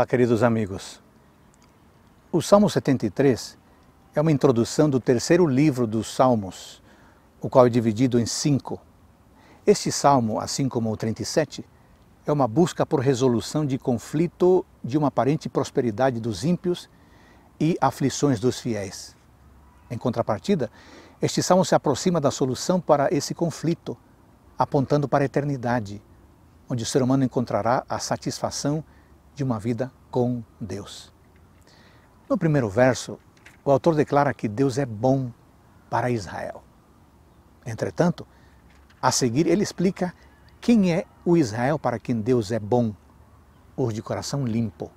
Olá, queridos amigos. O Salmo 73 é uma introdução do terceiro livro dos Salmos, o qual é dividido em cinco. Este salmo, assim como o 37, é uma busca por resolução de conflito de uma aparente prosperidade dos ímpios e aflições dos fiéis. Em contrapartida, este salmo se aproxima da solução para esse conflito, apontando para a eternidade, onde o ser humano encontrará a satisfação de uma vida com Deus. No primeiro verso, o autor declara que Deus é bom para Israel. Entretanto, a seguir ele explica quem é o Israel para quem Deus é bom, os de coração limpo.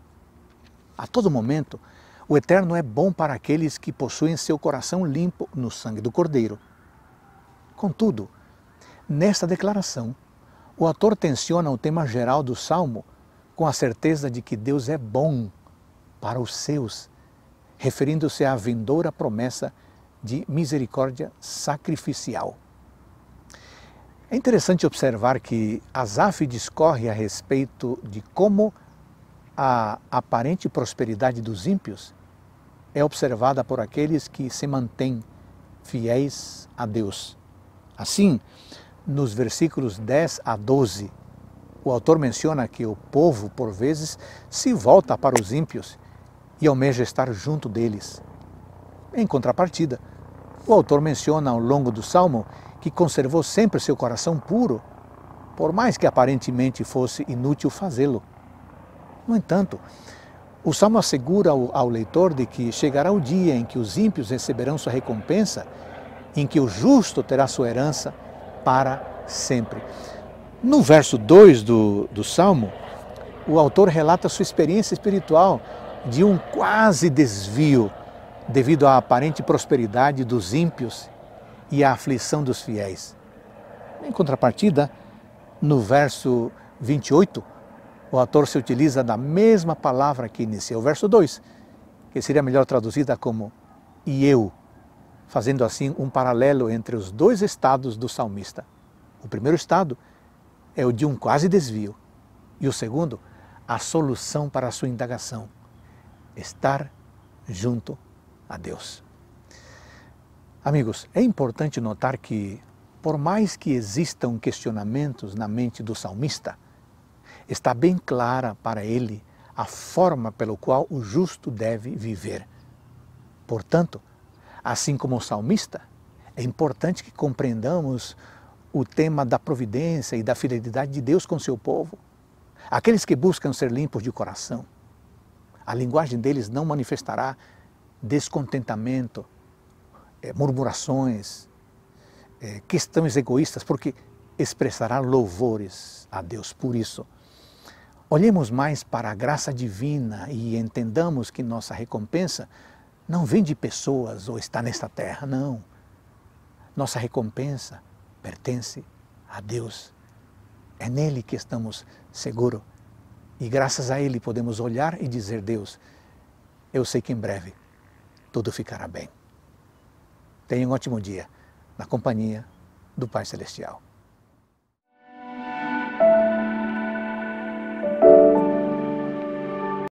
A todo momento, o Eterno é bom para aqueles que possuem seu coração limpo no sangue do Cordeiro. Contudo, nesta declaração, o autor tensiona o tema geral do salmo com a certeza de que Deus é bom para os seus, referindo-se à vindoura promessa de misericórdia sacrificial. É interessante observar que Asaf discorre a respeito de como a aparente prosperidade dos ímpios é observada por aqueles que se mantêm fiéis a Deus. Assim, nos versículos 10 a 12 o autor menciona que o povo, por vezes, se volta para os ímpios e almeja estar junto deles. Em contrapartida, o autor menciona ao longo do salmo que conservou sempre seu coração puro, por mais que aparentemente fosse inútil fazê-lo. No entanto, o salmo assegura ao, ao, leitor de que chegará o dia em que os ímpios receberão sua recompensa, em que o justo terá sua herança para sempre. No verso 2 do, do Salmo, o autor relata sua experiência espiritual de um quase desvio devido à aparente prosperidade dos ímpios e à aflição dos fiéis. Em contrapartida, no verso 28, o autor se utiliza da mesma palavra que iniciou o verso 2, que seria melhor traduzida como e eu, fazendo assim um paralelo entre os dois estados do salmista. O primeiro estado é o de um quase desvio. E o segundo, a solução para a sua indagação: estar junto a Deus. Amigos, é importante notar que, por mais que existam questionamentos na mente do salmista, está bem clara para ele a forma pelo qual o justo deve viver. Portanto, assim como o salmista, é importante que compreendamos o tema da providência e da fidelidade de Deus com seu povo. Aqueles que buscam ser limpos de coração, a linguagem deles não manifestará descontentamento, eh, murmurações, eh, questões egoístas, porque expressará louvores a Deus por isso. Olhemos mais para a graça divina e entendamos que nossa recompensa não vem de pessoas ou está nesta terra, não. Nossa recompensa pertence a Deus. É nele que estamos seguros. E graças a ele podemos olhar e dizer: Deus, eu sei que em breve tudo ficará bem. Tenha um ótimo dia na companhia do Pai Celestial.